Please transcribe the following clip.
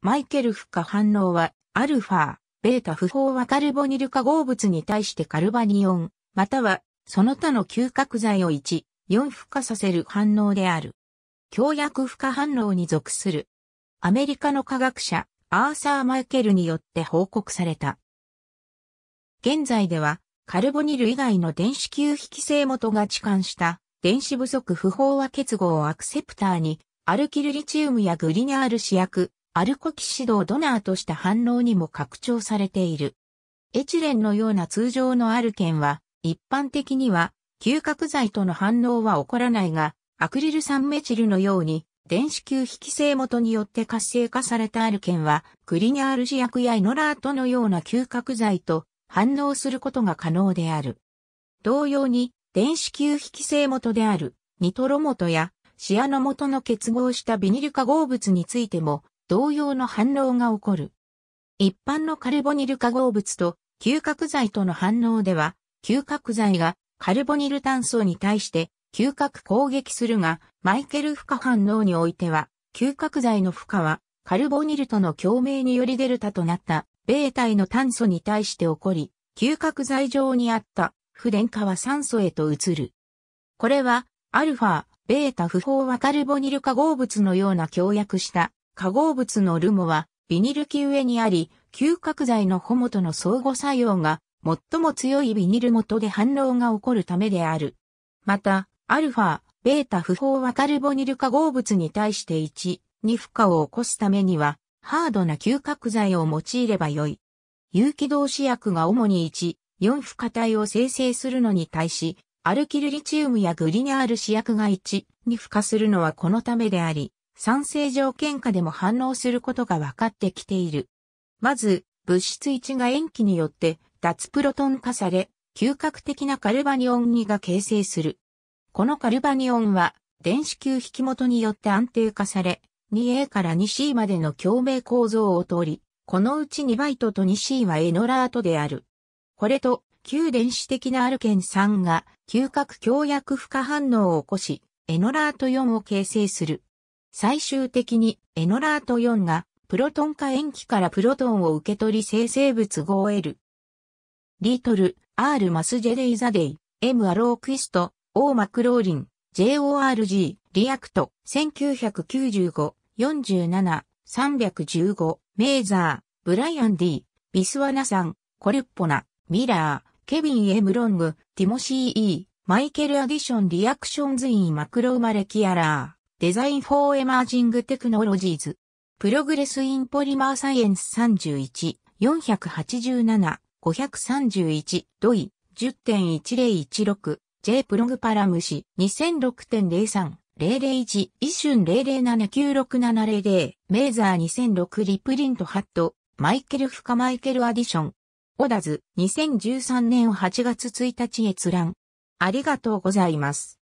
マイケル負荷反応は、アルファ、ベータ不飽和カルボニル化合物に対してカルバニオン、または、その他の吸覚剤を1、4負荷させる反応である。強薬負荷反応に属する。アメリカの科学者、アーサー・マイケルによって報告された。現在では、カルボニル以外の電子吸引性元が置換した電子不足不飽和結合アクセプターにアルキルリチウムやグリニャール試薬、アルコキシドをドナーとした反応にも拡張されている。エチレンのような通常のアルケンは、一般的には、嗅覚剤との反応は起こらないが、アクリル酸メチルのように、電子球引性元によって活性化されたアルケンは、クリニアールジ薬やイノラートのような嗅覚剤と反応することが可能である。同様に、電子球引性元である、ニトロ元や、シアノ元の結合したビニル化合物についても、同様の反応が起こる。一般のカルボニル化合物と嗅覚剤との反応では、嗅覚剤がカルボニル炭素に対して嗅覚攻撃するが、マイケル負荷反応においては、嗅覚剤の負荷は、カルボニルとの共鳴によりデルタとなった、米体の炭素に対して起こり、嗅覚剤上にあった、不電化は酸素へと移る。これは、アルファ、ベータ不飽和カルボニル化合物のような強薬した化合物のルモはビニル基上にあり、嗅覚剤のホモとの相互作用が最も強いビニル元で反応が起こるためである。また、アルファ、ベータ不飽和カルボニル化合物に対して1、2負荷を起こすためには、ハードな嗅覚剤を用いればよい。有機同士薬が主に1、4負荷体を生成するのに対し、アルキルリチウムやグリニャール試薬が1、2負荷するのはこのためであり、酸性条件下でも反応することが分かってきている。まず、物質1が塩基によって脱プロトン化され、嗅覚的なカルバニオン2が形成する。このカルバニオンは、電子球引き元によって安定化され、2A から 2C までの共鳴構造を通り、このうち2バイトと 2C はエノラートである。これと、旧電子的なアルケン酸が、嗅覚強薬負荷反応を起こし、エノラート4を形成する。最終的にエノラート4がプロトン化塩基からプロトンを受け取り生成物得る。リトル、アールマスジェレイザデイ、エムアロークイスト、オーマクローリン、JORG、リアクト、1995、47、315、メーザー、ブライアンディ、ビスワナさん、コルッポナ、ミラー、ケビンエムロング、ティモシーイー、マイケルアディションリアクションズインマクロ生まれキアラー。デザインフォーエマージングテクノロジーズ。プログレスインポリマーサイエンス31、487、531、ドイ、10.1016、J プログパラムシ、2006.03、001、一瞬0079670、メーザー2006リプリントハット、マイケルフカマイケルアディション。オダズ、2013年8月1日閲覧。ありがとうございます。